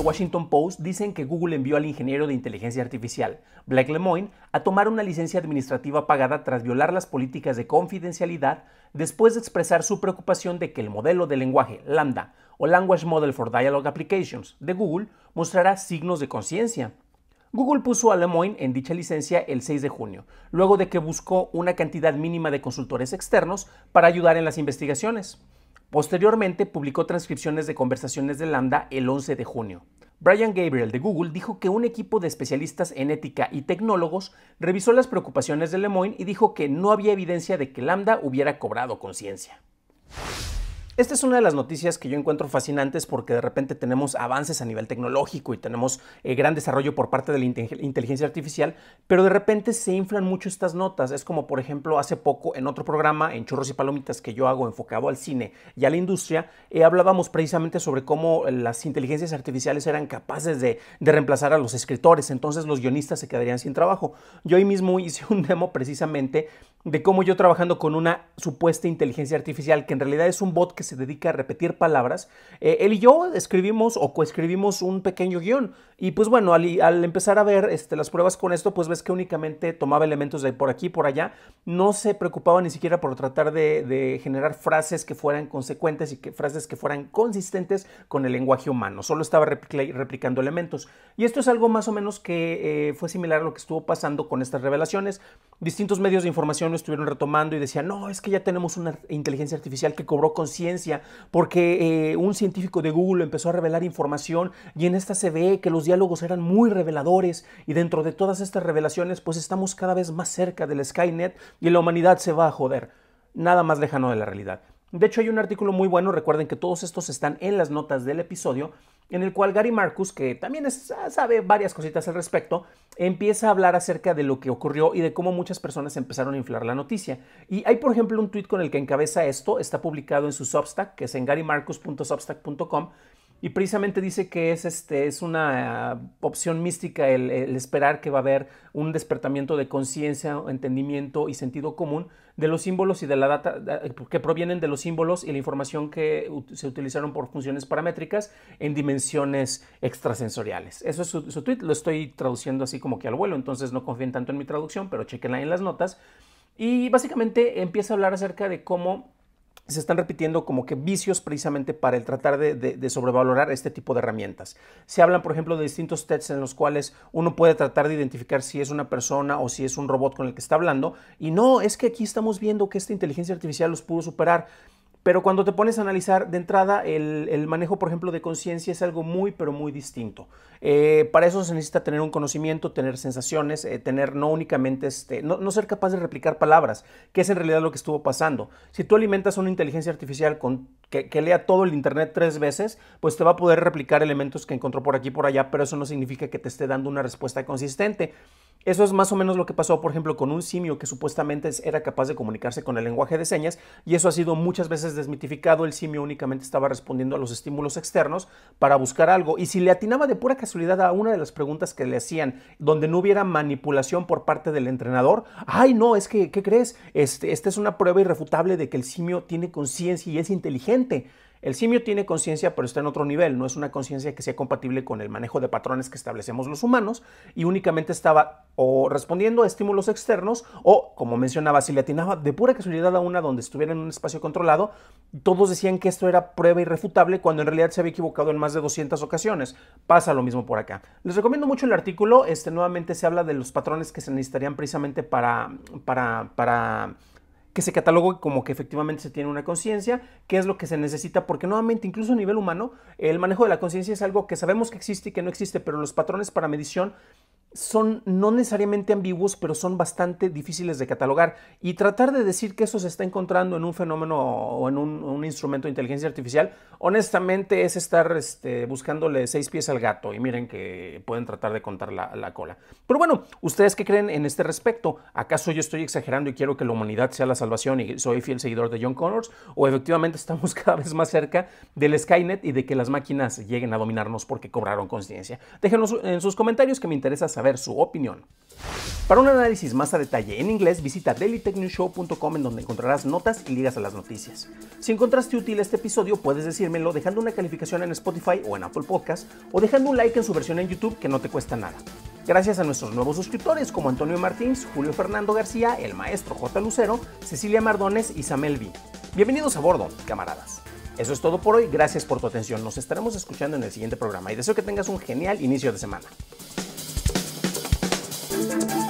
Washington Post dicen que Google envió al ingeniero de inteligencia artificial, Blake Lemoine, a tomar una licencia administrativa pagada tras violar las políticas de confidencialidad después de expresar su preocupación de que el modelo de lenguaje Lambda o Language Model for Dialogue Applications de Google mostrará signos de conciencia. Google puso a Lemoine en dicha licencia el 6 de junio, luego de que buscó una cantidad mínima de consultores externos para ayudar en las investigaciones. Posteriormente publicó transcripciones de conversaciones de Lambda el 11 de junio. Brian Gabriel de Google dijo que un equipo de especialistas en ética y tecnólogos revisó las preocupaciones de Lemoyne y dijo que no había evidencia de que Lambda hubiera cobrado conciencia. Esta es una de las noticias que yo encuentro fascinantes porque de repente tenemos avances a nivel tecnológico y tenemos eh, gran desarrollo por parte de la inteligencia artificial, pero de repente se inflan mucho estas notas. Es como, por ejemplo, hace poco en otro programa, en Churros y Palomitas, que yo hago enfocado al cine y a la industria, eh, hablábamos precisamente sobre cómo las inteligencias artificiales eran capaces de, reemplazar a los escritores, entonces los guionistas se quedarían sin trabajo. Yo hoy mismo hice un demo precisamente de cómo yo trabajando con una supuesta inteligencia artificial, que en realidad es un bot que se dedica a repetir palabras, eh, él y yo escribimos o coescribimos un pequeño guión y pues bueno, al, empezar a ver este, las pruebas con esto, pues ves que únicamente tomaba elementos de por aquí, por allá. No se preocupaba ni siquiera por tratar de, generar frases que fueran consecuentes y que, frases que fueran consistentes con el lenguaje humano. Solo estaba replicando elementos. Y esto es algo más o menos que eh, fue similar a lo que estuvo pasando con estas revelaciones. Distintos medios de información lo estuvieron retomando y decían, no, es que ya tenemos una inteligencia artificial que cobró conciencia porque eh, un científico de Google empezó a revelar información y en esta se ve que los diálogos eran muy reveladores y dentro de todas estas revelaciones pues estamos cada vez más cerca del Skynet y la humanidad se va a joder. Nada más lejano de la realidad. De hecho hay un artículo muy bueno, recuerden que todos estos están en las notas del episodio, en el cual Gary Marcus, que también ah, sabe varias cositas al respecto, empieza a hablar acerca de lo que ocurrió y de cómo muchas personas empezaron a inflar la noticia. Y hay, por ejemplo, un tweet con el que encabeza esto, está publicado en su Substack, que es en garymarcus.substack.com, y precisamente dice que es, este, es una ah, opción mística el, esperar que va a haber un despertamiento de conciencia, entendimiento y sentido común de los símbolos y de la data eh, que provienen de los símbolos y la información que se utilizaron por funciones paramétricas en dimensiones extrasensoriales. Eso es su, tweet, lo estoy traduciendo así como que al vuelo, entonces no confíen tanto en mi traducción, pero chequenla en las notas. Y básicamente empieza a hablar acerca de cómo se están repitiendo como que vicios precisamente para el tratar de, sobrevalorar este tipo de herramientas. Se hablan, por ejemplo, de distintos tests en los cuales uno puede tratar de identificar si es una persona o si es un robot con el que está hablando. Y no, es que aquí estamos viendo que esta inteligencia artificial los pudo superar. Pero cuando te pones a analizar de entrada, el, manejo, por ejemplo, de conciencia es algo muy, pero muy distinto. Eh, para eso se necesita tener un conocimiento, tener sensaciones, eh, tener no únicamente, este, no, ser capaz de replicar palabras, que es en realidad lo que estuvo pasando. Si tú alimentas una inteligencia artificial con, que, que, lea todo el Internet tres veces, pues te va a poder replicar elementos que encontró por aquí y por allá, pero eso no significa que te esté dando una respuesta consistente. Eso es más o menos lo que pasó, por ejemplo, con un simio que supuestamente era capaz de comunicarse con el lenguaje de señas, y eso ha sido muchas veces desmitificado. El simio únicamente estaba respondiendo a los estímulos externos para buscar algo, y si le atinaba de pura casualidad a una de las preguntas que le hacían, donde no hubiera manipulación por parte del entrenador, ay, no, es que, ¿qué crees? Este, esta es una prueba irrefutable de que el simio tiene conciencia y es inteligente. El simio tiene conciencia, pero está en otro nivel, no es una conciencia que sea compatible con el manejo de patrones que establecemos los humanos y únicamente estaba o respondiendo a estímulos externos o, como mencionaba, si le atinaba de pura casualidad a una donde estuviera en un espacio controlado, todos decían que esto era prueba irrefutable cuando en realidad se había equivocado en más de 200 ocasiones. Pasa lo mismo por acá. Les recomiendo mucho el artículo, este nuevamente se habla de los patrones que se necesitarían precisamente para, para, para que se catalogue como que efectivamente se tiene una conciencia, qué es lo que se necesita, porque nuevamente, incluso a nivel humano, el manejo de la conciencia es algo que sabemos que existe y que no existe, pero los patrones para medición son no necesariamente ambiguos, pero son bastante difíciles de catalogar. Y tratar de decir que eso se está encontrando en un fenómeno o en un, instrumento de inteligencia artificial, honestamente es estar este, buscándole seis pies al gato. Y miren que pueden tratar de contar la, cola. Pero bueno, ¿ustedes qué creen en este respecto? ¿Acaso yo estoy exagerando y quiero que la humanidad sea la salvación y soy fiel seguidor de John Connors? ¿O efectivamente estamos cada vez más cerca del Skynet y de que las máquinas lleguen a dominarnos porque cobraron conciencia? Déjenos en sus comentarios que me interesa saber ver su opinión. Para un análisis más a detalle en inglés, visita dailytechnewshow.com en donde encontrarás notas y ligas a las noticias. Si encontraste útil este episodio, puedes decírmelo dejando una calificación en Spotify o en Apple Podcast o dejando un like en su versión en YouTube que no te cuesta nada. Gracias a nuestros nuevos suscriptores como Antonio Martins, Julio Fernando García, el maestro J. Lucero, Cecilia Mardones y Samel B. Bienvenidos a bordo, camaradas. Eso es todo por hoy, gracias por tu atención, nos estaremos escuchando en el siguiente programa y deseo que tengas un genial inicio de semana. Thank you.